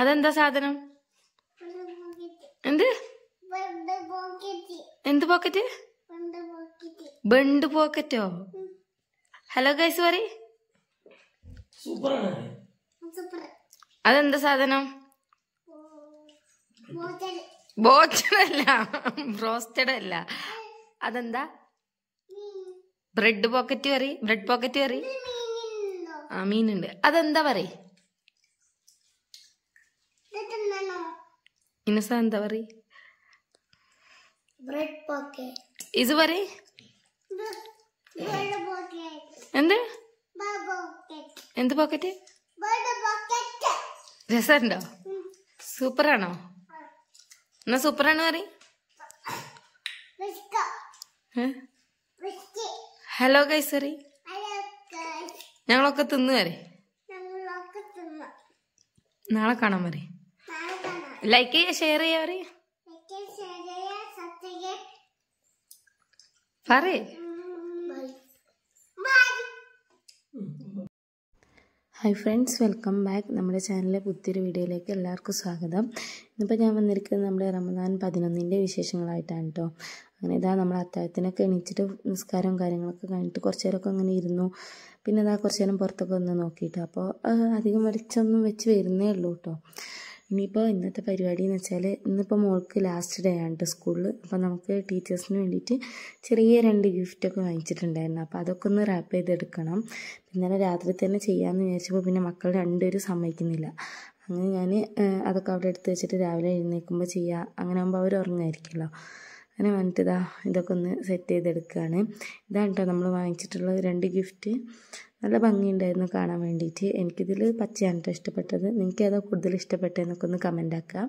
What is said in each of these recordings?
അതെന്താ സാധനം എന്ത് എന്ത് പോക്കറ്റ് ബണ്ട് പോക്കറ്റോ ഹലോ ഗൈസ് പറ അതെന്താ സാധനം ബോച്ചടല്ല ബ്രോസ്റ്റഡ് അല്ല അതെന്താ ബ്രെഡ് പോക്കറ്റ് കറി ബ്രെഡ് പോക്കറ്റ് കറി ആ മീനുണ്ട് അതെന്താ പറയേ ഇനസ എന്താ പറയ ബ്രെഡ് പോക്കറ്റ് ഇത് പറയ എന്ത് എന്ത് പോക്കറ്റ് രസമുണ്ടോ സൂപ്പറാണോ എന്നാ സൂപ്പറാണ് പറയും ഹലോ ഗൈസ് സറി ഞങ്ങളൊക്കെ തിന്നു വരെ നാളെ കാണാൻ പറയും ലൈക്ക് ചെയ്യുക ഷെയർ ചെയ്യ പറയേ ഹായ് ഫ്രണ്ട്സ് വെൽക്കം ബാക്ക് നമ്മുടെ ചാനലിലെ പുതിയൊരു വീഡിയോയിലേക്ക് എല്ലാവർക്കും സ്വാഗതം ഇന്നിപ്പോൾ ഞാൻ വന്നിരിക്കുന്നത് നമ്മുടെ റമദാൻ പതിനൊന്നിൻ്റെ വിശേഷങ്ങളായിട്ടാണ് കേട്ടോ അങ്ങനെ ഇതാ നമ്മൾ അത്താഴത്തിനൊക്കെ എണീച്ചിട്ട് നിസ്കാരവും കാര്യങ്ങളൊക്കെ കഴിഞ്ഞിട്ട് കുറച്ച് നേരമൊക്കെ അങ്ങനെ ഇരുന്നു പിന്നെ ഇതാ കുറച്ച് നേരം പുറത്തൊക്കെ ഒന്ന് നോക്കിയിട്ട് അപ്പോൾ അധികം വെളിച്ചൊന്നും വെച്ച് വരുന്നേ ഉള്ളൂ കേട്ടോ ഇനിയിപ്പോൾ ഇന്നത്തെ പരിപാടി എന്ന് വെച്ചാൽ ഇന്നിപ്പോൾ മോൾക്ക് ലാസ്റ്റ് ഡേ ആണ് സ്കൂളിൽ അപ്പോൾ നമുക്ക് ടീച്ചേഴ്സിന് വേണ്ടിയിട്ട് ചെറിയ രണ്ട് ഗിഫ്റ്റൊക്കെ വാങ്ങിച്ചിട്ടുണ്ടായിരുന്നു അപ്പോൾ അതൊക്കെ ഒന്ന് റാപ്പ് ചെയ്തെടുക്കണം ഇന്നലെ രാത്രി തന്നെ ചെയ്യാമെന്ന് വിചാരിച്ചപ്പോൾ പിന്നെ മക്കൾ രണ്ടുപേരും സമ്മതിക്കുന്നില്ല അങ്ങനെ ഞാൻ അതൊക്കെ അവിടെ എടുത്ത് വെച്ചിട്ട് രാവിലെ എഴുന്നേൽക്കുമ്പോൾ ചെയ്യാം അങ്ങനെ ആകുമ്പോൾ അവർ ഉറങ്ങായിരിക്കുമല്ലോ അങ്ങനെ വന്നിട്ട് ഇതൊക്കെ ഒന്ന് സെറ്റ് ചെയ്തെടുക്കുകയാണ് ഇതാണ് കേട്ടോ നമ്മൾ വാങ്ങിച്ചിട്ടുള്ള രണ്ട് ഗിഫ്റ്റ് നല്ല ഭംഗിയുണ്ടായിരുന്നു കാണാൻ വേണ്ടിയിട്ട് എനിക്കിതിൽ പച്ചയാണ് കേട്ടോ ഇഷ്ടപ്പെട്ടത് നിങ്ങൾക്ക് ഏതാ കൂടുതൽ ഇഷ്ടപ്പെട്ടതെന്നൊക്കെ ഒന്ന് കമൻ്റ് ആക്കാം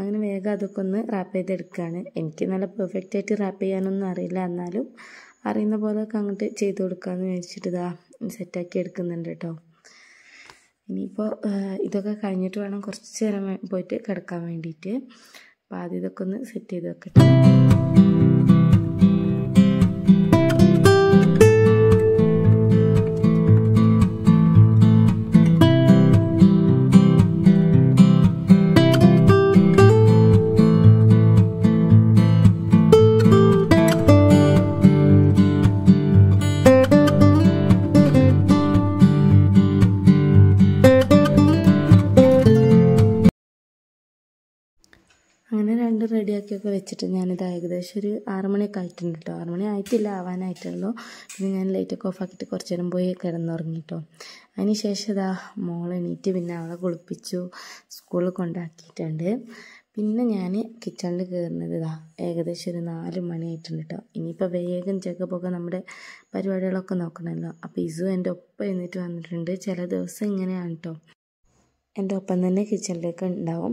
അങ്ങനെ വേഗം അതൊക്കെ ഒന്ന് റാപ്പ് ചെയ്തെടുക്കുകയാണ് എനിക്ക് നല്ല പെർഫെക്റ്റ് ആയിട്ട് റാപ്പ് ചെയ്യാനൊന്നും അറിയില്ല എന്നാലും അറിയുന്ന പോലെയൊക്കെ അങ്ങോട്ട് ചെയ്ത് കൊടുക്കാമെന്ന് വിചാരിച്ചിട്ട് ഇതാ സെറ്റാക്കി എടുക്കുന്നുണ്ട് കേട്ടോ ഇനിയിപ്പോൾ ഇതൊക്കെ കഴിഞ്ഞിട്ട് വേണം കുറച്ച് നേരം പോയിട്ട് കിടക്കാൻ വേണ്ടിയിട്ട് അപ്പോൾ ആദ്യം ഇതൊക്കെ ഒന്ന് സെറ്റ് ചെയ്ത് വെക്കട്ടെ റെഡിയാക്കിയൊക്കെ വെച്ചിട്ട് ഞാനിത് ഏകദേശം ഒരു ആറുമണിയൊക്കെ ആയിട്ടുണ്ട് കേട്ടോ ആറുമണി ആയിട്ടില്ല ആവാനായിട്ടുള്ളൂ പിന്നെ ഞാൻ ലൈറ്റൊക്കെ ഓഫാക്കിയിട്ട് കുറച്ച് നേരം പോയി കിടന്നുറങ്ങി കേട്ടോ അതിന് ശേഷം ഇതാ മോൾ എണീറ്റ് പിന്നെ അവളെ കുളിപ്പിച്ചു സ്കൂളിൽ കൊണ്ടാക്കിയിട്ടുണ്ട് പിന്നെ ഞാൻ കിച്ചണിൽ കയറുന്നത് ഇതാ ഏകദേശം ഒരു നാല് മണിയായിട്ടുണ്ട് കേട്ടോ ഇനിയിപ്പോൾ വേഗം ചെക്കപ്പൊക്കെ നമ്മുടെ പരിപാടികളൊക്കെ നോക്കണമല്ലോ അപ്പോൾ ഇസു എൻ്റെ ഒപ്പം എഴുന്നേറ്റ് വന്നിട്ടുണ്ട് ചില ദിവസം ഇങ്ങനെയാണ് കേട്ടോ എൻ്റെ ഒപ്പം തന്നെ കിച്ചണിലേക്ക് ഉണ്ടാവും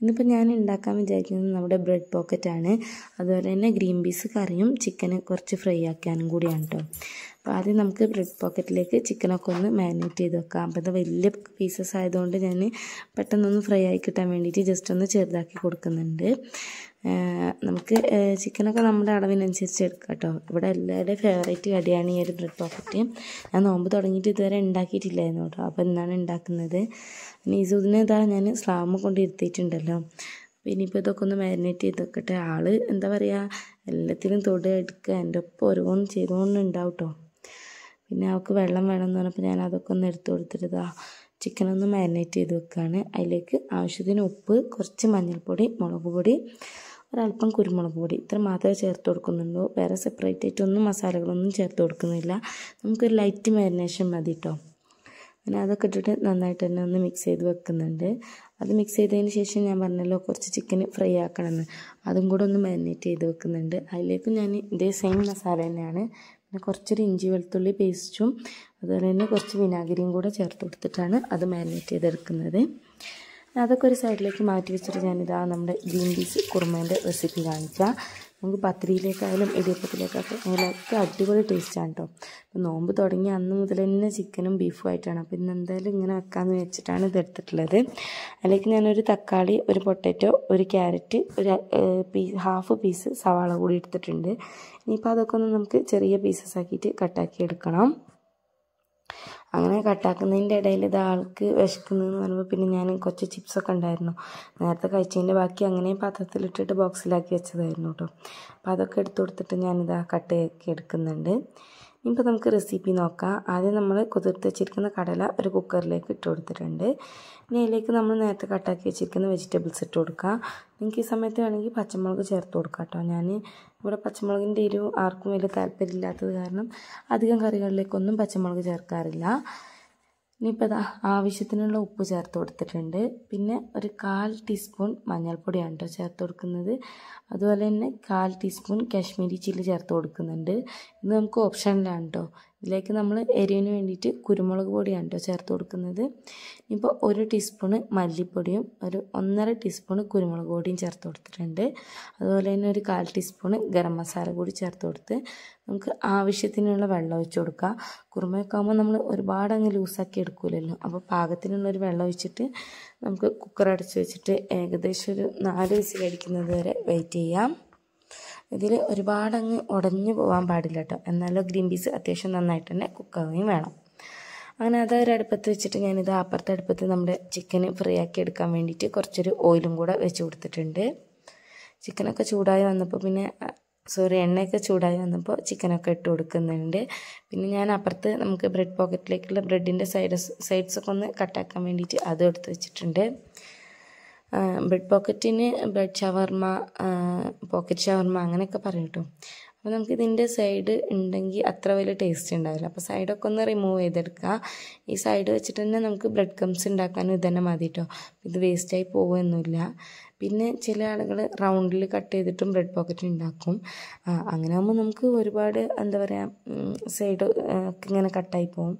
ഇന്നിപ്പോൾ ഞാൻ ഉണ്ടാക്കാൻ വിചാരിക്കുന്നത് നമ്മുടെ ബ്രെഡ് പോക്കറ്റാണ് അതുപോലെ തന്നെ ഗ്രീൻ പീസ് കറിയും ചിക്കന് കുറച്ച് ഫ്രൈ ആക്കാനും കൂടിയാണ് കേട്ടോ അപ്പോൾ ആദ്യം നമുക്ക് ബ്രെഡ് പോക്കറ്റിലേക്ക് ചിക്കനൊക്കെ ഒന്ന് മാരിനേറ്റ് ചെയ്ത് വെക്കാം അപ്പോൾ ഇത് വലിയ പീസസ് ആയതുകൊണ്ട് ഞാൻ പെട്ടെന്നൊന്ന് ഫ്രൈ ആയി കിട്ടാൻ വേണ്ടിയിട്ട് ജസ്റ്റ് ഒന്ന് ചെറുതാക്കി കൊടുക്കുന്നുണ്ട് നമുക്ക് ചിക്കനൊക്കെ നമ്മുടെ അളവിനനുസരിച്ച് എടുക്കാം കേട്ടോ ഇവിടെ എല്ലാവരുടെയും ഫേവറേറ്റ് കടിയാണ് ഈ ഒരു ബ്രെഡ് പോക്കറ്റ് ഞാൻ നോമ്പ് തുടങ്ങിയിട്ട് ഇതുവരെ ഉണ്ടാക്കിയിട്ടില്ലായിരുന്നു കേട്ടോ അപ്പോൾ ഇന്നാണ് ഉണ്ടാക്കുന്നത് നീസൂദിനെ ഇതാ ഞാൻ സ്ലാമ് കൊണ്ട് ഇരുത്തിയിട്ടുണ്ടല്ലോ അപ്പോൾ ഇനിയിപ്പോൾ ഇതൊക്കെ ഒന്ന് മാരിനേറ്റ് ചെയ്ത് വെക്കട്ടെ ആൾ എന്താ പറയുക എല്ലാത്തിനും തൊടുക എൻ്റെ ഒപ്പം ഓരോന്നും ചെയ്തുകൊണ്ടുണ്ടാവും കേട്ടോ പിന്നെ അവൾക്ക് വെള്ളം വേണം എന്ന് പറഞ്ഞപ്പോൾ ഞാൻ അതൊക്കെ ഒന്ന് എടുത്തു കൊടുത്തിട്ട് ഒന്ന് മാരിനേറ്റ് ചെയ്ത് വെക്കുകയാണ് അതിലേക്ക് ആവശ്യത്തിന് ഉപ്പ് കുറച്ച് മഞ്ഞൾപ്പൊടി മുളക് പൊടി ഒരല്പം കുരുമുളക് പൊടി ഇത്ര മാത്രമേ ചേർത്ത് കൊടുക്കുന്നുള്ളൂ വേറെ സെപ്പറേറ്റ് ആയിട്ടൊന്നും മസാലകളൊന്നും ചേർത്ത് കൊടുക്കുന്നില്ല നമുക്കൊരു ലൈറ്റ് മാരിനേഷൻ മതി കേട്ടോ പിന്നെ അതൊക്കെ ഇട്ടിട്ട് നന്നായിട്ട് തന്നെ ഒന്ന് മിക്സ് ചെയ്ത് വെക്കുന്നുണ്ട് അത് മിക്സ് ചെയ്തതിന് ശേഷം ഞാൻ പറഞ്ഞല്ലോ കുറച്ച് ചിക്കൻ ഫ്രൈ ആക്കണമെന്ന് അതും കൂടെ ഒന്ന് മാരിനേറ്റ് ചെയ്ത് വെക്കുന്നുണ്ട് അതിലേക്കും ഞാൻ ഇതേ സെയിം മസാല തന്നെയാണ് പിന്നെ കുറച്ചൊരു ഇഞ്ചി വെളുത്തുള്ളി പേസ്റ്റും അതുപോലെ തന്നെ കുറച്ച് വിനാഗിരിയും കൂടെ ചേർത്ത് കൊടുത്തിട്ടാണ് അത് മാരിനേറ്റ് ചെയ്തെടുക്കുന്നത് അതൊക്കെ ഒരു സൈഡിലേക്ക് മാറ്റി വെച്ചിട്ട് ഞാനിതാ നമ്മുടെ ഗ്രീൻ പീസ് കുറുമേൻ്റെ റെസിപ്പി കാണിക്കാം നമുക്ക് പത്തിരിയിലേക്കായാലും ഇടിയപ്പത്തിലേക്കൊക്കെ അങ്ങനെയൊക്കെ അടിപൊളി ടേസ്റ്റാണ് കേട്ടോ നോമ്പ് തുടങ്ങി അന്ന് മുതൽ തന്നെ ചിക്കനും ബീഫും ആയിട്ടാണ് അപ്പോൾ ഇന്ന് എന്തായാലും ഇങ്ങനെ വെക്കാമെന്ന് വെച്ചിട്ടാണ് ഇത് എടുത്തിട്ടുള്ളത് അതിലേക്ക് ഞാനൊരു തക്കാളി ഒരു പൊട്ടറ്റോ ഒരു ക്യാരറ്റ് ഒരു പീ ഹാഫ് പീസ് സവാള കൂടി എടുത്തിട്ടുണ്ട് ഇനിയിപ്പോൾ അതൊക്കെ ഒന്ന് നമുക്ക് ചെറിയ പീസസ് ആക്കിയിട്ട് കട്ടാക്കി എടുക്കണം അങ്ങനെ കട്ടാക്കുന്നതിൻ്റെ ഇടയിൽ ഇത് ആൾക്ക് വിശക്കുന്നതെന്ന് പറയുമ്പോൾ പിന്നെ ഞാൻ കുറച്ച് ചിപ്സൊക്കെ ഉണ്ടായിരുന്നു നേരത്തെ കഴിച്ചതിൻ്റെ ബാക്കി അങ്ങനെ പാത്രത്തിലിട്ടിട്ട് ബോക്സിലാക്കി വെച്ചതായിരുന്നു കേട്ടോ അപ്പോൾ അതൊക്കെ എടുത്ത് കൊടുത്തിട്ട് ഞാനിതാ കട്ടയൊക്കെ എടുക്കുന്നുണ്ട് ഇപ്പോൾ നമുക്ക് റെസിപ്പി നോക്കാം ആദ്യം നമ്മൾ കുതിർത്ത് വെച്ചിരിക്കുന്ന കടല ഒരു കുക്കറിലേക്ക് ഇട്ട് കൊടുത്തിട്ടുണ്ട് ഇനി അതിലേക്ക് നമ്മൾ നേരത്തെ കട്ടാക്കി വെച്ചിരിക്കുന്ന വെജിറ്റബിൾസ് ഇട്ട് കൊടുക്കുക നിങ്ങൾക്ക് ഈ സമയത്ത് വേണമെങ്കിൽ പച്ചമുളക് ചേർത്ത് കൊടുക്കാം കേട്ടോ ഞാൻ ഇവിടെ പച്ചമുളകിൻ്റെ എരിവ് ആർക്കും വലിയ താല്പര്യമില്ലാത്തത് കാരണം അധികം കറികളിലേക്കൊന്നും പച്ചമുളക് ചേർക്കാറില്ല ഇനിയിപ്പോൾ ഇതാ ആവശ്യത്തിനുള്ള ഉപ്പ് ചേർത്ത് കൊടുത്തിട്ടുണ്ട് പിന്നെ ഒരു കാൽ ടീസ്പൂൺ മഞ്ഞൾപ്പൊടിയാണ് കേട്ടോ ചേർത്ത് കൊടുക്കുന്നത് അതുപോലെ തന്നെ കാൽ ടീസ്പൂൺ കാശ്മീരി ചില്ലി ചേർത്ത് കൊടുക്കുന്നുണ്ട് ഇത് നമുക്ക് ഓപ്ഷനിലാണ് കേട്ടോ ഇതിലേക്ക് നമ്മൾ എരിവിന് വേണ്ടിയിട്ട് കുരുമുളക് പൊടിയാണ് കേട്ടോ ചേർത്ത് കൊടുക്കുന്നത് ഇപ്പോൾ ഒരു ടീസ്പൂണ് മല്ലിപ്പൊടിയും ഒരു ഒന്നര ടീസ്പൂണ് കുരുമുളക് പൊടിയും ചേർത്ത് കൊടുത്തിട്ടുണ്ട് അതുപോലെ തന്നെ ഒരു കാൽ ടീസ്പൂണ് ഗരം മസാല കൂടി ചേർത്ത് കൊടുത്ത് നമുക്ക് ആവശ്യത്തിനുള്ള വെള്ളം ഒഴിച്ച് കൊടുക്കുക കുറുമയൊക്കെ ആകുമ്പോൾ നമ്മൾ ഒരുപാട് അങ്ങ് ലൂസാക്കി എടുക്കില്ലല്ലോ അപ്പോൾ പാകത്തിനുള്ളൊരു വെള്ളം ഒഴിച്ചിട്ട് നമുക്ക് കുക്കർ അടച്ച് വെച്ചിട്ട് ഏകദേശം ഒരു നാല് വിസിലടിക്കുന്നത് വരെ വെയിറ്റ് ചെയ്യാം ഇതിൽ ഒരുപാടങ്ങ് ഉടഞ്ഞു പോകാൻ പാടില്ല കേട്ടോ എന്നാലും ഗ്രീൻ പീസ് അത്യാവശ്യം നന്നായിട്ട് തന്നെ കുക്കാവുകയും വേണം അങ്ങനെ അത് ഒരടുപ്പത്ത് അടുപ്പത്ത് വെച്ചിട്ട് ഞാനിത് അപ്പുറത്തെ അടുപ്പത്ത് നമ്മുടെ ചിക്കന് ഫ്രൈ ആക്കി എടുക്കാൻ വേണ്ടിയിട്ട് കുറച്ചൊരു ഓയിലും കൂടെ വെച്ച് കൊടുത്തിട്ടുണ്ട് ചിക്കനൊക്കെ ചൂടായി വന്നപ്പോൾ പിന്നെ സോറി എണ്ണയൊക്കെ ചൂടായി വന്നപ്പോൾ ചിക്കനൊക്കെ ഇട്ട് കൊടുക്കുന്നുണ്ട് പിന്നെ ഞാൻ അപ്പുറത്ത് നമുക്ക് ബ്രെഡ് പോക്കറ്റിലേക്കുള്ള ബ്രെഡിൻ്റെ സൈഡ് സൈഡ്സൊക്കെ ഒന്ന് കട്ടാക്കാൻ വേണ്ടിയിട്ട് അതും എടുത്ത് വെച്ചിട്ടുണ്ട് ബ്രെഡ് പോക്കറ്റിന് ബ്രെഡ് ഷവർമ്മ പോക്കറ്റ് ഷവർമ്മ അങ്ങനെയൊക്കെ പറയും കേട്ടോ അപ്പോൾ നമുക്ക് ഇതിൻ്റെ സൈഡ് ഉണ്ടെങ്കിൽ അത്ര വലിയ ടേസ്റ്റ് ഉണ്ടാവില്ല അപ്പോൾ സൈഡൊക്കെ ഒന്ന് റിമൂവ് ചെയ്തെടുക്കുക ഈ സൈഡ് വെച്ചിട്ട് തന്നെ നമുക്ക് ബ്രെഡ് കംസ് ഉണ്ടാക്കാനും തന്നെ മതി കേട്ടോ ഇത് വേസ്റ്റായി പോകുമെന്നില്ല പിന്നെ ചില ആളുകൾ റൗണ്ടിൽ കട്ട് ചെയ്തിട്ടും ബ്രെഡ് പോക്കറ്റ് ഉണ്ടാക്കും അങ്ങനെ ആകുമ്പോൾ നമുക്ക് ഒരുപാട് എന്താ പറയുക സൈഡ് ഒക്കെ ഇങ്ങനെ കട്ടായി പോകും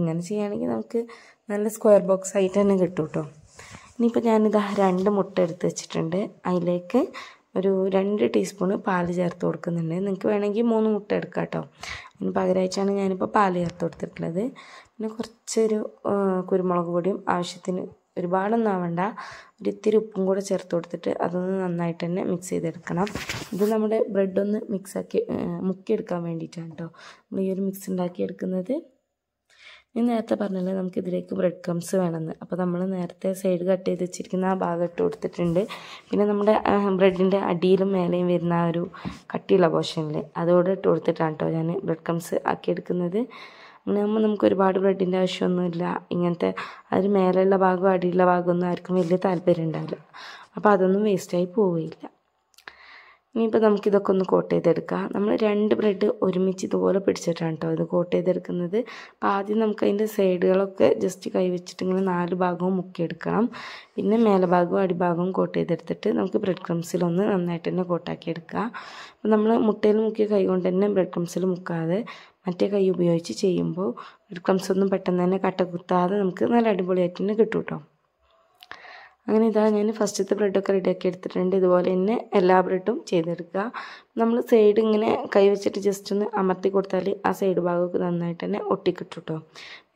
ഇങ്ങനെ ചെയ്യുകയാണെങ്കിൽ നമുക്ക് നല്ല സ്ക്വയർ ബോക്സ് ആയിട്ട് തന്നെ കിട്ടും കേട്ടോ ഇനിയിപ്പോൾ ഞാനിതാ രണ്ട് മുട്ട എടുത്ത് വെച്ചിട്ടുണ്ട് അതിലേക്ക് ഒരു രണ്ട് ടീസ്പൂണ് പാൽ ചേർത്ത് കൊടുക്കുന്നുണ്ട് നിങ്ങൾക്ക് വേണമെങ്കിൽ മൂന്ന് മുട്ട എടുക്കാം കേട്ടോ അതിന് പകരമായിട്ടാണ് ഞാനിപ്പോൾ പാല് ചേർത്ത് കൊടുത്തിട്ടുള്ളത് പിന്നെ കുറച്ചൊരു കുരുമുളക് പൊടിയും ആവശ്യത്തിന് ഒരുപാടൊന്നും ആവേണ്ട ഒരു ഇത്തിരി ഉപ്പും കൂടെ ചേർത്ത് കൊടുത്തിട്ട് അതൊന്ന് നന്നായിട്ട് തന്നെ മിക്സ് ചെയ്തെടുക്കണം ഇത് നമ്മുടെ ബ്രെഡൊന്ന് മിക്സാക്കി മുക്കിയെടുക്കാൻ വേണ്ടിയിട്ടാണ് കേട്ടോ നമ്മൾ ഈ ഒരു മിക്സ് ഉണ്ടാക്കിയെടുക്കുന്നത് ഞാൻ നേരത്തെ പറഞ്ഞല്ലോ നമുക്ക് ഇതിലേക്ക് ബ്രെഡ് ക്രംസ് വേണമെന്ന് അപ്പോൾ നമ്മൾ നേരത്തെ സൈഡ് കട്ട് ചെയ്ത് വെച്ചിരിക്കുന്ന ആ ഭാഗം ഇട്ട് കൊടുത്തിട്ടുണ്ട് പിന്നെ നമ്മുടെ ബ്രെഡിൻ്റെ അടിയിലും മേലെയും വരുന്ന ആ ഒരു കട്ടിയുള്ള പോർഷനിൽ അതോടെ ഇട്ട് കൊടുത്തിട്ടാണ് കേട്ടോ ഞാൻ ബ്രെഡ് ക്രംസ് ആക്കിയെടുക്കുന്നത് ആകുമ്പോൾ നമുക്ക് ഒരുപാട് ബ്രെഡിൻ്റെ ആവശ്യമൊന്നുമില്ല ഇങ്ങനത്തെ അതിന് മേലെയുള്ള ഭാഗവും അടിയുള്ള ഭാഗമൊന്നും ആർക്കും വലിയ താല്പര്യം ഉണ്ടാവില്ല അപ്പോൾ അതൊന്നും വേസ്റ്റായി പോവുകയില്ല ഇനിയിപ്പോൾ നമുക്കിതൊക്കെ ഒന്ന് കോട്ട് ചെയ്തെടുക്കാം നമ്മൾ രണ്ട് ബ്രെഡ് ഒരുമിച്ച് ഇതുപോലെ പിടിച്ചിട്ടാണ് കേട്ടോ ഇത് കോട്ട് ചെയ്തെടുക്കുന്നത് ആദ്യം നമുക്ക് അതിൻ്റെ സൈഡുകളൊക്കെ ജസ്റ്റ് കൈവച്ചിട്ട് ഇങ്ങനെ നാല് ഭാഗവും മുക്കിയെടുക്കണം പിന്നെ മേലെ ഭാഗവും അടിഭാഗവും കോട്ട് ചെയ്തെടുത്തിട്ട് നമുക്ക് ബ്രെഡ് ക്രംസിലൊന്ന് നന്നായിട്ട് തന്നെ കോട്ടാക്കി എടുക്കുക അപ്പോൾ നമ്മൾ മുട്ടയിൽ മുക്കിയ കൈ കൊണ്ട് തന്നെ ബ്രെഡ് ക്രംസിൽ മുക്കാതെ മറ്റേ കൈ ഉപയോഗിച്ച് ചെയ്യുമ്പോൾ ബ്രെഡ് ക്രംസ് ഒന്നും പെട്ടെന്ന് തന്നെ കട്ട കുത്താതെ നമുക്ക് നല്ല അടിപൊളിയായിട്ട് തന്നെ കിട്ടും കേട്ടോ അങ്ങനെ ഇതാ ഞാൻ ഫസ്റ്റത്തെ ബ്രെഡൊക്കെ റെഡിയാക്കി എടുത്തിട്ടുണ്ട് ഇതുപോലെ തന്നെ എല്ലാ ബ്രെഡും ചെയ്തെടുക്കുക നമ്മൾ സൈഡ് ഇങ്ങനെ കൈ വെച്ചിട്ട് ജസ്റ്റ് ഒന്ന് അമർത്തി കൊടുത്താൽ ആ സൈഡ് ഭാഗമൊക്കെ നന്നായിട്ട് തന്നെ ഒട്ടിക്കിട്ടു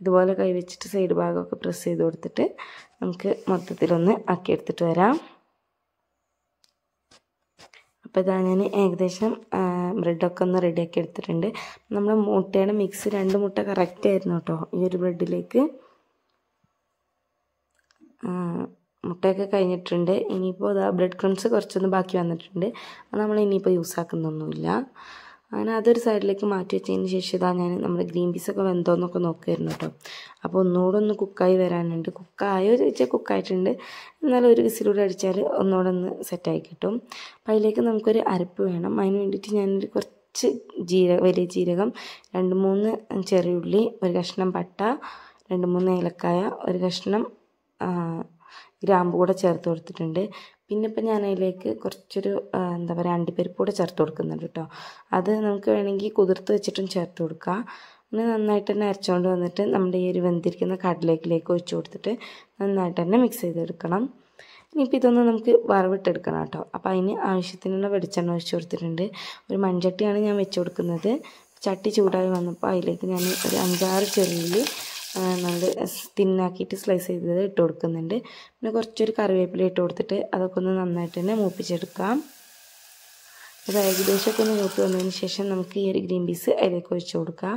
ഇതുപോലെ കൈ വെച്ചിട്ട് സൈഡ് ഭാഗമൊക്കെ പ്രസ് ചെയ്ത് കൊടുത്തിട്ട് നമുക്ക് മൊത്തത്തിലൊന്ന് എടുത്തിട്ട് വരാം അപ്പോൾ ഇതാ ഞാൻ ഏകദേശം ബ്രെഡൊക്കെ ഒന്ന് റെഡിയാക്കി എടുത്തിട്ടുണ്ട് നമ്മൾ മുട്ടയുടെ മിക്സ് രണ്ട് മുട്ട കറക്റ്റ് ആയിരുന്നു കേട്ടോ ഈ ഒരു ബ്രെഡിലേക്ക് മുട്ടയൊക്കെ കഴിഞ്ഞിട്ടുണ്ട് ഇനിയിപ്പോൾ ഇതാ ബ്രെഡ് ക്രംസ് കുറച്ചൊന്ന് ബാക്കി വന്നിട്ടുണ്ട് അത് നമ്മൾ ഇനിയിപ്പോൾ യൂസ് ആക്കുന്നൊന്നുമില്ല അങ്ങനെ അതൊരു സൈഡിലേക്ക് മാറ്റി വെച്ചതിന് ശേഷം ഇതാ ഞാൻ നമ്മുടെ ഗ്രീൻ പീസൊക്കെ വെന്തോന്നൊക്കെ നോക്കുമായിരുന്നു കേട്ടോ അപ്പോൾ ഒന്നുകൂടെ ഒന്ന് കുക്കായി വരാനുണ്ട് കുക്കായോ ചോദിച്ചാൽ കുക്കായിട്ടുണ്ട് എന്നാലും ഒരു വിസിലൂടെ അടിച്ചാൽ ഒന്നുകൂടെ ഒന്ന് സെറ്റായി കിട്ടും അപ്പോൾ അതിലേക്ക് നമുക്കൊരു അരപ്പ് വേണം അതിന് വേണ്ടിയിട്ട് ഞാനൊരു കുറച്ച് ജീര വലിയ ജീരകം രണ്ട് മൂന്ന് ചെറിയുള്ളി ഒരു കഷ്ണം പട്ട രണ്ട് മൂന്ന് ഏലക്കായ ഒരു കഷ്ണം ഗ്രാമ്പ് കൂടെ ചേർത്ത് കൊടുത്തിട്ടുണ്ട് പിന്നെ ഇപ്പം ഞാൻ അതിലേക്ക് കുറച്ചൊരു എന്താ പറയുക അണ്ടിപ്പരിപ്പ് കൂടെ ചേർത്ത് കൊടുക്കുന്നുണ്ട് കേട്ടോ അത് നമുക്ക് വേണമെങ്കിൽ കുതിർത്ത് വെച്ചിട്ടും ചേർത്ത് കൊടുക്കാം ഒന്ന് നന്നായിട്ട് തന്നെ അരച്ചുകൊണ്ട് വന്നിട്ട് നമ്മുടെ ഈ ഒരു വെന്തിരിക്കുന്ന കടലേക്കിലേക്ക് ഒഴിച്ചു കൊടുത്തിട്ട് നന്നായിട്ട് തന്നെ മിക്സ് ചെയ്തെടുക്കണം ഇനിയിപ്പോൾ ഇതൊന്ന് നമുക്ക് വറവിട്ടെടുക്കണം കേട്ടോ അപ്പോൾ അതിന് ആവശ്യത്തിനുള്ള വെളിച്ചെണ്ണ ഒഴിച്ചു കൊടുത്തിട്ടുണ്ട് ഒരു മൺചട്ടിയാണ് ഞാൻ വെച്ച് കൊടുക്കുന്നത് ചട്ടി ചൂടായി വന്നപ്പോൾ അതിലേക്ക് ഞാൻ ഒരു അഞ്ചാറ് ചെറിയ നല്ല തിന്നാക്കിയിട്ട് സ്ലൈസ് ചെയ്തത് ഇട്ട് കൊടുക്കുന്നുണ്ട് പിന്നെ കുറച്ചൊരു കറിവേപ്പില ഇട്ട് കൊടുത്തിട്ട് അതൊക്കെ ഒന്ന് നന്നായിട്ട് തന്നെ മൂപ്പിച്ചെടുക്കാം അത് ഏകദേശമൊക്കെ ഒന്ന് മൂപ്പി വന്നതിന് ശേഷം നമുക്ക് ഈ ഒരു ഗ്രീൻ പീസ് അതിലേക്ക് ഒഴിച്ചു കൊടുക്കാം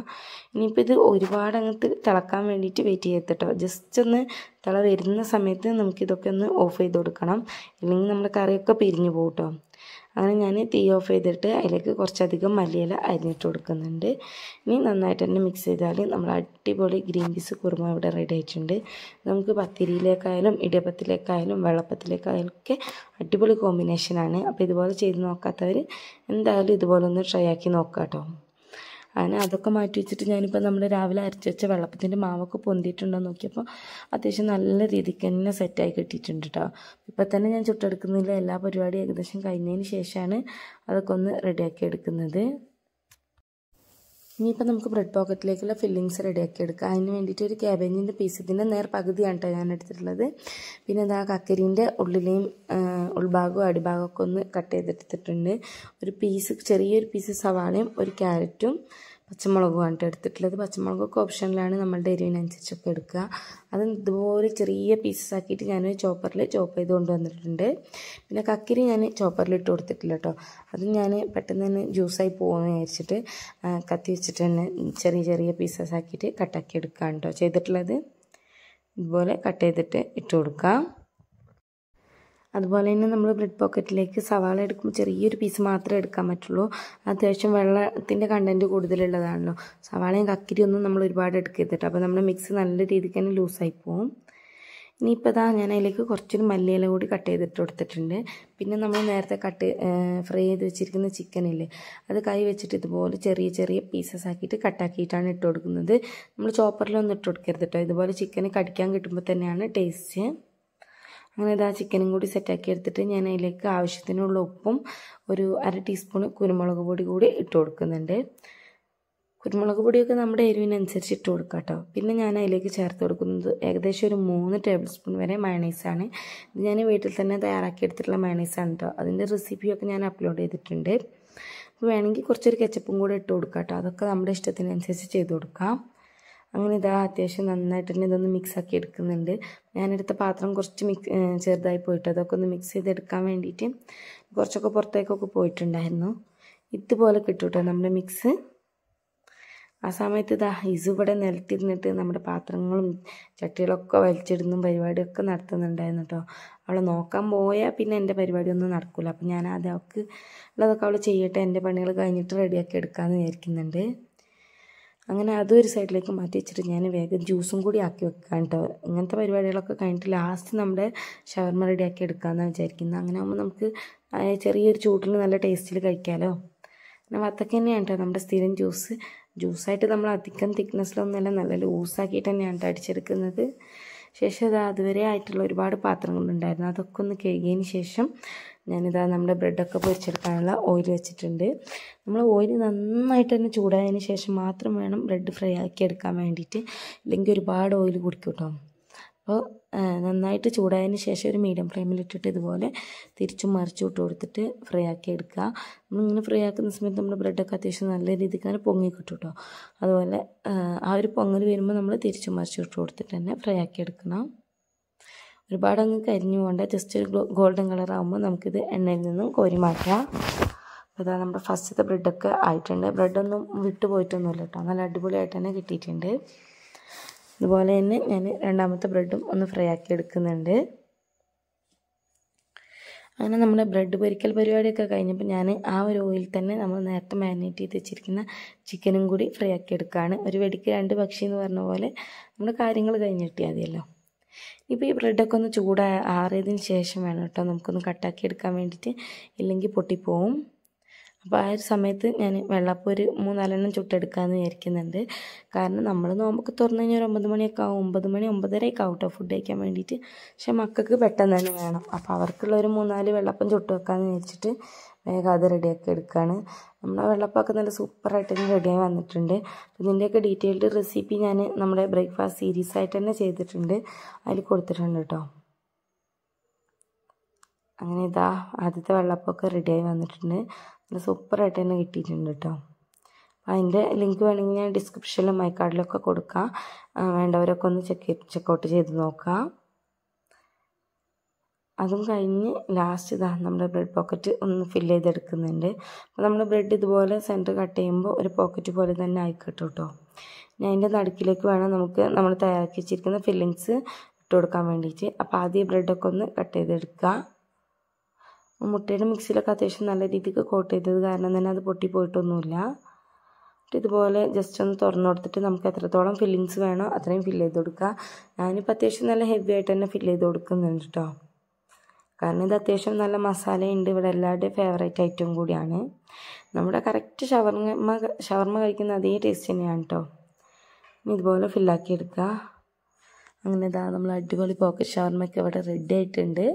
ഇനിയിപ്പോൾ ഇത് ഒരുപാട് അങ്ങനത്തെ തിളക്കാൻ വേണ്ടിയിട്ട് വെയിറ്റ് കേട്ടോ ജസ്റ്റ് ഒന്ന് തിള വരുന്ന സമയത്ത് നമുക്കിതൊക്കെ ഒന്ന് ഓഫ് ചെയ്ത് കൊടുക്കണം ഇല്ലെങ്കിൽ നമ്മുടെ കറിയൊക്കെ പിരിഞ്ഞു പോകും കേട്ടോ അങ്ങനെ ഞാൻ തീ ഓഫ് ചെയ്തിട്ട് അതിലേക്ക് കുറച്ചധികം മല്ലിയില അരിഞ്ഞിട്ട് കൊടുക്കുന്നുണ്ട് ഇനി നന്നായിട്ട് തന്നെ മിക്സ് ചെയ്താൽ നമ്മൾ അടിപൊളി ഗ്രീൻ പീസ് കുറുമ ഇവിടെ റെഡി ആയിട്ടുണ്ട് നമുക്ക് പത്തിരിയിലേക്കായാലും ഇടിയപ്പത്തിലേക്കായാലും വെള്ളപ്പത്തിലേക്കായാലും ഒക്കെ അടിപൊളി കോമ്പിനേഷനാണ് അപ്പോൾ ഇതുപോലെ ചെയ്ത് നോക്കാത്തവർ എന്തായാലും ഇതുപോലെ ഒന്ന് ട്രൈ ആക്കി നോക്കാം കേട്ടോ അങ്ങനെ അതൊക്കെ മാറ്റി വെച്ചിട്ട് ഞാനിപ്പോൾ നമ്മൾ രാവിലെ അരച്ച് വെച്ച വെള്ളപ്പത്തിൻ്റെ മാവൊക്കെ പൊന്തിയിട്ടുണ്ടോ നോക്കിയപ്പോൾ അത്യാവശ്യം നല്ല രീതിക്ക് തന്നെ സെറ്റായി കിട്ടിയിട്ടുണ്ട് കേട്ടോ ഇപ്പം തന്നെ ഞാൻ ചുട്ടെടുക്കുന്നില്ല എല്ലാ പരിപാടിയും ഏകദേശം കഴിഞ്ഞതിന് ശേഷമാണ് അതൊക്കെ ഒന്ന് റെഡിയാക്കി എടുക്കുന്നത് ഇനിയിപ്പോൾ നമുക്ക് ബ്രെഡ് പോക്കറ്റിലേക്കുള്ള ഫില്ലിങ്സ് റെഡിയാക്കി എടുക്കുക അതിന് വേണ്ടിയിട്ട് ഒരു ക്യാബേജിൻ്റെ പീസ് ഇതിൻ്റെ നേർ പകുതിയാണ് കേട്ടോ ഞാൻ എടുത്തിട്ടുള്ളത് പിന്നെ എന്താ കക്കരീൻ്റെ ഉള്ളിലെയും ഉൾഭാഗവും അടിഭാഗമൊക്കെ ഒന്ന് കട്ട് ചെയ്തെടുത്തിട്ടുണ്ട് ഒരു പീസ് ചെറിയൊരു പീസ് സവാളയും ഒരു ക്യാരറ്റും പച്ചമുളകുമാണ് കേട്ടോ എടുത്തിട്ടുള്ളത് പച്ചമുളകൊക്കെ ഓപ്ഷനിലാണ് നമ്മളുടെ എരിവിനനുസരിച്ചൊക്കെ എടുക്കുക അത് ഇതുപോലെ ചെറിയ പീസസ് ആക്കിയിട്ട് ഞാൻ ചോപ്പറിൽ ചോപ്പ് ചെയ്ത് കൊണ്ടുവന്നിട്ടുണ്ട് പിന്നെ കക്കിരി ഞാൻ ചോപ്പറിൽ ഇട്ട് കൊടുത്തിട്ടില്ല കേട്ടോ അത് ഞാൻ പെട്ടെന്ന് തന്നെ ജ്യൂസായി പോകുമെന്ന് വിചാരിച്ചിട്ട് കത്തി വെച്ചിട്ട് തന്നെ ചെറിയ ചെറിയ പീസസ് ആക്കിയിട്ട് കട്ടാക്കി എടുക്കുക കേട്ടോ ചെയ്തിട്ടുള്ളത് ഇതുപോലെ കട്ട് ചെയ്തിട്ട് ഇട്ട് കൊടുക്കാം അതുപോലെ തന്നെ നമ്മൾ ബ്രെഡ് പോക്കറ്റിലേക്ക് സവാള എടുക്കുമ്പോൾ ചെറിയൊരു പീസ് മാത്രമേ എടുക്കാൻ പറ്റുള്ളൂ അത്യാവശ്യം വെള്ളത്തിൻ്റെ കണ്ടൻറ്റ് കൂടുതലുള്ളതാണല്ലോ സവാളയും കക്കിരിയൊന്നും നമ്മൾ ഒരുപാട് എടുക്കരുത് അപ്പോൾ നമ്മുടെ മിക്സ് നല്ല രീതിക്ക് തന്നെ ലൂസായി പോവും ഇനിയിപ്പോൾ ഇതാ ഞാൻ അതിലേക്ക് കുറച്ചൊരു മല്ലിയില കൂടി കട്ട് ചെയ്തിട്ട് കൊടുത്തിട്ടുണ്ട് പിന്നെ നമ്മൾ നേരത്തെ കട്ട് ഫ്രൈ ചെയ്ത് വെച്ചിരിക്കുന്ന ചിക്കനില്ലേ അത് കൈ വെച്ചിട്ട് ഇതുപോലെ ചെറിയ ചെറിയ പീസസ് ആക്കിയിട്ട് കട്ടാക്കിയിട്ടാണ് ഇട്ട് കൊടുക്കുന്നത് നമ്മൾ ചോപ്പറിലൊന്നും ഇട്ട് കൊടുക്കരുത് കേട്ടോ ഇതുപോലെ ചിക്കൻ കടിക്കാൻ കിട്ടുമ്പോൾ തന്നെയാണ് ടേസ്റ്റ് അങ്ങനെ ഇതാ ചിക്കനും കൂടി സെറ്റാക്കി എടുത്തിട്ട് ഞാൻ അതിലേക്ക് ആവശ്യത്തിനുള്ള ഉപ്പും ഒരു അര ടീസ്പൂൺ കുരുമുളക് പൊടി കൂടി ഇട്ട് കൊടുക്കുന്നുണ്ട് കുരുമുളക് പൊടിയൊക്കെ നമ്മുടെ എരിവിനനുസരിച്ച് ഇട്ട് കൊടുക്കാം കേട്ടോ പിന്നെ ഞാൻ അതിലേക്ക് ചേർത്ത് കൊടുക്കുന്നത് ഏകദേശം ഒരു മൂന്ന് ടേബിൾ സ്പൂൺ വരെ മയണൈസാണ് ഇത് ഞാൻ വീട്ടിൽ തന്നെ തയ്യാറാക്കി എടുത്തിട്ടുള്ള മയണൈസാണ് കേട്ടോ അതിൻ്റെ റെസിപ്പിയൊക്കെ ഞാൻ അപ്ലോഡ് ചെയ്തിട്ടുണ്ട് വേണമെങ്കിൽ കുറച്ചൊരു കെച്ചപ്പും കൂടെ ഇട്ട് കൊടുക്കാം കേട്ടോ അതൊക്കെ നമ്മുടെ ഇഷ്ടത്തിനനുസരിച്ച് ചെയ്ത് കൊടുക്കാം അങ്ങനെ ഇതാ അത്യാവശ്യം നന്നായിട്ട് തന്നെ ഇതൊന്ന് മിക്സാക്കി എടുക്കുന്നുണ്ട് ഞാനെടുത്ത പാത്രം കുറച്ച് മിക്സ് ചെറുതായി പോയിട്ട് അതൊക്കെ ഒന്ന് മിക്സ് ചെയ്തെടുക്കാൻ വേണ്ടിയിട്ട് കുറച്ചൊക്കെ പുറത്തേക്കൊക്കെ പോയിട്ടുണ്ടായിരുന്നു ഇതുപോലെ കിട്ടൂട്ടോ കേട്ടോ നമ്മുടെ മിക്സ് ആ സമയത്ത് ഇതാ ഇസിവിടെ നിലത്തിരുന്നിട്ട് നമ്മുടെ പാത്രങ്ങളും ചട്ടികളൊക്കെ വലിച്ചിടുന്നും പരിപാടിയൊക്കെ നടത്തുന്നുണ്ടായിരുന്നു കേട്ടോ അവളെ നോക്കാൻ പോയാൽ പിന്നെ എൻ്റെ പരിപാടിയൊന്നും നടക്കില്ല അപ്പം ഞാൻ അതൊക്കെ ഉള്ളതൊക്കെ അവൾ ചെയ്യട്ടെ എൻ്റെ പണികൾ കഴിഞ്ഞിട്ട് റെഡിയാക്കി എടുക്കാമെന്ന് വിചാരിക്കുന്നുണ്ട് അങ്ങനെ അതൊരു സൈഡിലേക്ക് മാറ്റി വെച്ചിട്ട് ഞാൻ വേഗം ജ്യൂസും കൂടി ആക്കി വെക്കാൻ കേട്ടോ ഇങ്ങനത്തെ പരിപാടികളൊക്കെ കഴിഞ്ഞിട്ട് ലാസ്റ്റ് നമ്മുടെ ഷവർമ റെഡിയാക്കി എടുക്കാമെന്നാണ് വിചാരിക്കുന്നത് അങ്ങനെ ആകുമ്പോൾ നമുക്ക് ചെറിയൊരു ചൂട്ടിൽ നല്ല ടേസ്റ്റിൽ കഴിക്കാമല്ലോ പിന്നെ വത്തക്ക തന്നെയാണ് കേട്ടോ നമ്മുടെ സ്ഥിരം ജ്യൂസ് ജ്യൂസായിട്ട് നമ്മൾ അധികം തിക്നെസ്സിലൊന്നുമല്ല നല്ല ലൂസാക്കിയിട്ട് തന്നെയാണ് അടിച്ചെടുക്കുന്നത് ശേഷം ഇതാ അതുവരെ ആയിട്ടുള്ള ഒരുപാട് പാത്രങ്ങളുണ്ടായിരുന്നു അതൊക്കെ ഒന്ന് കഴുകിയതിന് ശേഷം ഞാനിതാ നമ്മുടെ ബ്രെഡൊക്കെ പൊരിച്ചെടുക്കാനുള്ള ഓയിൽ വെച്ചിട്ടുണ്ട് നമ്മൾ ഓയിൽ നന്നായിട്ട് തന്നെ ചൂടായതിന് ശേഷം മാത്രം വേണം ബ്രെഡ് ഫ്രൈ ആക്കി എടുക്കാൻ വേണ്ടിയിട്ട് ഇല്ലെങ്കിൽ ഒരുപാട് ഓയിൽ കുടിക്കും കേട്ടോ അപ്പോൾ നന്നായിട്ട് ചൂടായതിന് ശേഷം ഒരു മീഡിയം ഫ്ലെയിമിലിട്ടിട്ട് ഇതുപോലെ തിരിച്ചും മറിച്ച് ഇട്ട് കൊടുത്തിട്ട് ഫ്രൈ ആക്കി എടുക്കുക നമ്മളിങ്ങനെ ഫ്രൈ ആക്കുന്ന സമയത്ത് നമ്മുടെ ബ്രെഡൊക്കെ അത്യാവശ്യം നല്ല രീതിക്ക് തന്നെ പൊങ്ങി കിട്ടും കേട്ടോ അതുപോലെ ആ ഒരു പൊങ്ങൽ വരുമ്പോൾ നമ്മൾ തിരിച്ചു മറിച്ച് ഇട്ട് കൊടുത്തിട്ട് തന്നെ ഫ്രൈ ആക്കി എടുക്കണം ഒരുപാട് അങ്ങ് കരിഞ്ഞു പോകണ്ട ജസ്റ്റ് ഒരു ഗോൾഡൻ കളർ ആകുമ്പോൾ നമുക്കിത് എണ്ണയിൽ നിന്നും കോരി മാറ്റാം അപ്പോൾ ഇതാ നമ്മുടെ ഫസ്റ്റത്തെ ബ്രെഡൊക്കെ ആയിട്ടുണ്ട് ബ്രെഡൊന്നും വിട്ടുപോയിട്ടൊന്നുമില്ല കേട്ടോ നല്ല അടിപൊളിയായിട്ട് തന്നെ കിട്ടിയിട്ടുണ്ട് അതുപോലെ തന്നെ ഞാൻ രണ്ടാമത്തെ ബ്രെഡും ഒന്ന് ഫ്രൈ ആക്കി എടുക്കുന്നുണ്ട് അങ്ങനെ നമ്മുടെ ബ്രെഡ് പൊരിക്കൽ പരിപാടിയൊക്കെ കഴിഞ്ഞപ്പോൾ ഞാൻ ആ ഒരു ഓയിൽ തന്നെ നമ്മൾ നേരത്തെ മാരിനേറ്റ് ചെയ്ത് വെച്ചിരിക്കുന്ന ചിക്കനും കൂടി ഫ്രൈ ആക്കി എടുക്കുകയാണ് ഒരു വെടിക്ക് രണ്ട് പക്ഷി എന്ന് പറഞ്ഞ പോലെ നമ്മുടെ കാര്യങ്ങൾ കഴിഞ്ഞ് കിട്ടിയാൽ മതിയല്ലോ ഇപ്പോൾ ഈ ബ്രെഡൊക്കെ ഒന്ന് ചൂടാ ആറിയതിന് ശേഷം വേണം കേട്ടോ നമുക്കൊന്ന് കട്ടാക്കി എടുക്കാൻ വേണ്ടിയിട്ട് ഇല്ലെങ്കിൽ പൊട്ടിപ്പോവും അപ്പോൾ ആ ഒരു സമയത്ത് ഞാൻ വെള്ളപ്പം ഒരു മൂന്നാലെണ്ണം ചുട്ടെടുക്കാമെന്ന് വിചാരിക്കുന്നുണ്ട് കാരണം നമ്മൾ നോമ്പൊക്കെ തുറന്നു കഴിഞ്ഞാൽ ഒരു ഒമ്പത് മണിയൊക്കെ ആവും ഒമ്പത് മണി ഒമ്പതരയൊക്കെ ആവും കേട്ടോ ഫുഡ് കഴിക്കാൻ വേണ്ടിയിട്ട് പക്ഷെ മക്കൾക്ക് പെട്ടെന്ന് തന്നെ വേണം അപ്പോൾ അവർക്കുള്ള ഒരു മൂന്നാല് വെള്ളപ്പം ചുട്ട് വെക്കാമെന്ന് വിചാരിച്ചിട്ട് വേഗം അത് റെഡിയാക്കി എടുക്കുകയാണ് നമ്മളെ വെള്ളപ്പൊക്കെ നല്ല സൂപ്പറായിട്ട് തന്നെ റെഡിയായി വന്നിട്ടുണ്ട് ഇതിൻ്റെയൊക്കെ ഡീറ്റെയിൽഡ് റെസിപ്പി ഞാൻ നമ്മുടെ ബ്രേക്ക്ഫാസ്റ്റ് സീരീസ് ആയിട്ട് തന്നെ ചെയ്തിട്ടുണ്ട് അതിൽ കൊടുത്തിട്ടുണ്ട് കേട്ടോ അങ്ങനെ ഇതാ ആദ്യത്തെ വെള്ളപ്പൊക്കെ റെഡിയായി വന്നിട്ടുണ്ട് സൂപ്പറായിട്ട് തന്നെ കിട്ടിയിട്ടുണ്ട് കേട്ടോ അതിൻ്റെ ലിങ്ക് വേണമെങ്കിൽ ഞാൻ ഡിസ്ക്രിപ്ഷനിലും മൈ കാർഡിലൊക്കെ കൊടുക്കാം വേണ്ടവരൊക്കെ ഒന്ന് ചെക്ക് ചെക്കൗട്ട് ചെയ്ത് നോക്കാം അതും കഴിഞ്ഞ് ലാസ്റ്റ് ഇതാ നമ്മുടെ ബ്രെഡ് പോക്കറ്റ് ഒന്ന് ഫില്ല് ചെയ്തെടുക്കുന്നുണ്ട് അപ്പോൾ നമ്മൾ ബ്രെഡ് ഇതുപോലെ സെൻറ്റർ കട്ട് ചെയ്യുമ്പോൾ ഒരു പോക്കറ്റ് പോലെ തന്നെ ആയിക്കിട്ടും കേട്ടോ ഞാൻ അതിൻ്റെ നടുക്കിലേക്ക് വേണം നമുക്ക് നമ്മൾ തയ്യാറാക്കി വെച്ചിരിക്കുന്ന ഫില്ലിങ്സ് ഇട്ട് കൊടുക്കാൻ വേണ്ടിയിട്ട് അപ്പോൾ ആദ്യം ബ്രെഡൊക്കെ ഒന്ന് കട്ട് ചെയ്തെടുക്കുക മുട്ടയുടെ മിക്സിയിലൊക്കെ അത്യാവശ്യം നല്ല രീതിക്ക് കോട്ട് ചെയ്തത് കാരണം തന്നെ അത് പൊട്ടിപ്പോയിട്ടൊന്നുമില്ല ഇതുപോലെ ജസ്റ്റ് ഒന്ന് തുറന്നു കൊടുത്തിട്ട് നമുക്ക് എത്രത്തോളം ഫില്ലിങ്സ് വേണോ അത്രയും ഫില്ല് ചെയ്ത് കൊടുക്കുക ഞാനിപ്പോൾ അത്യാവശ്യം നല്ല ഹെവി ആയിട്ട് തന്നെ ഫില്ല് ചെയ്ത് കൊടുക്കുന്നുണ്ട് കേട്ടോ കാരണം ഇത് അത്യാവശ്യം നല്ല മസാലയുണ്ട് ഇവിടെ എല്ലാവരുടെയും ഫേവറേറ്റ് ഐറ്റം കൂടിയാണ് നമ്മുടെ കറക്റ്റ് ഷവർമ ഷവർമ കഴിക്കുന്ന അതേ ടേസ്റ്റ് തന്നെയാണ് കേട്ടോ ഇതുപോലെ ഫില്ലാക്കി എടുക്കുക അങ്ങനെ ഇതാ നമ്മൾ അടിപൊളി പോക്കറ്റ് ഷവർമയൊക്കെ ഇവിടെ റെഡി ആയിട്ടുണ്ട്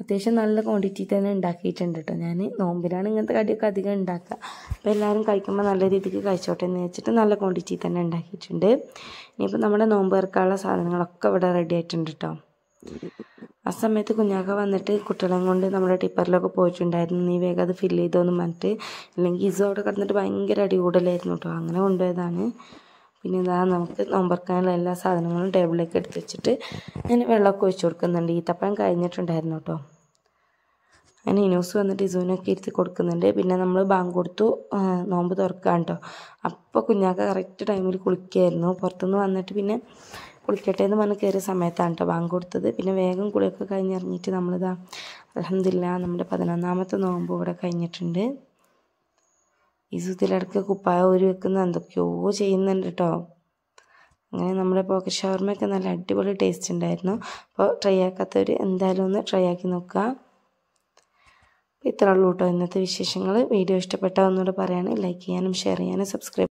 അത്യാവശ്യം നല്ല ക്വാണ്ടിറ്റി തന്നെ ഉണ്ടാക്കിയിട്ടുണ്ട് കേട്ടോ ഞാൻ നോമ്പിലാണ് ഇങ്ങനത്തെ കടിയൊക്കെ അധികം ഉണ്ടാക്കുക അപ്പോൾ എല്ലാവരും കഴിക്കുമ്പോൾ നല്ല രീതിക്ക് കഴിച്ചോട്ടെ എന്ന് വെച്ചിട്ട് നല്ല ക്വാണ്ടിറ്റി തന്നെ ഉണ്ടാക്കിയിട്ടുണ്ട് ഇനിയിപ്പോൾ നമ്മുടെ നോമ്പ് ഇറക്കാനുള്ള സാധനങ്ങളൊക്കെ ഇവിടെ റെഡി ആയിട്ടുണ്ട് കേട്ടോ ആ സമയത്ത് കുഞ്ഞാക്ക വന്നിട്ട് കുട്ടികളെ കൊണ്ട് നമ്മുടെ ടിപ്പറിലൊക്കെ പോയിട്ടുണ്ടായിരുന്നു നീ വേഗം അത് ഫില്ല് ചെയ്തോന്ന് പറഞ്ഞിട്ട് അല്ലെങ്കിൽ ഇസോ അവിടെ കിടന്നിട്ട് ഭയങ്കര അടി കൂടലായിരുന്നു കേട്ടോ അങ്ങനെ കൊണ്ടുപോയതാണ് പിന്നെ ഇതാ നമുക്ക് നോമ്പറക്കാനുള്ള എല്ലാ സാധനങ്ങളും ടേബിളിലേക്ക് എടുത്ത് വെച്ചിട്ട് ഞാൻ വെള്ളമൊക്കെ ഒഴിച്ചു കൊടുക്കുന്നുണ്ട് ഈത്തപ്പഴം കഴിഞ്ഞിട്ടുണ്ടായിരുന്നു കേട്ടോ അങ്ങനെ ഇനൂസ് വന്നിട്ട് ഇസുവിനൊക്കെ ഇരുത്തി കൊടുക്കുന്നുണ്ട് പിന്നെ നമ്മൾ ബാങ്ക് കൊടുത്തു നോമ്പ് തുറക്കാൻ കേട്ടോ അപ്പോൾ കുഞ്ഞാക്ക കറക്റ്റ് ടൈമിൽ കുളിക്കായിരുന്നു പുറത്തുനിന്ന് വന്നിട്ട് പിന്നെ കുളിക്കട്ടെ എന്ന് പറഞ്ഞ് കയറിയ സമയത്താണ് കേട്ടോ ബാങ്ക് കൊടുത്തത് പിന്നെ വേഗം കുളിയൊക്കെ കഴിഞ്ഞിറങ്ങിയിട്ട് നമ്മളിതാ അലഹമില്ല നമ്മുടെ പതിനൊന്നാമത്തെ നോമ്പ് ഇവിടെ കഴിഞ്ഞിട്ടുണ്ട് ഈ സുതിലടക്ക കുപ്പായ ഊരി വെക്കുന്ന എന്തൊക്കെയോ ചെയ്യുന്നുണ്ട് കേട്ടോ അങ്ങനെ നമ്മുടെ പോക്ക ഷവർമ്മയൊക്കെ നല്ല അടിപൊളി ടേസ്റ്റ് ഉണ്ടായിരുന്നു അപ്പോൾ ട്രൈ ആക്കാത്തവർ എന്തായാലും ഒന്ന് ട്രൈ ആക്കി നോക്കുക ഇത്ര ഉള്ളൂ കേട്ടോ ഇന്നത്തെ വിശേഷങ്ങൾ വീഡിയോ ഇഷ്ടപ്പെട്ടാൽ ഒന്നുകൂടെ പറയാണ് ലൈക്ക് ചെയ്യാനും ഷെയർ ചെയ്യാനും സബ്സ്ക്രൈബ്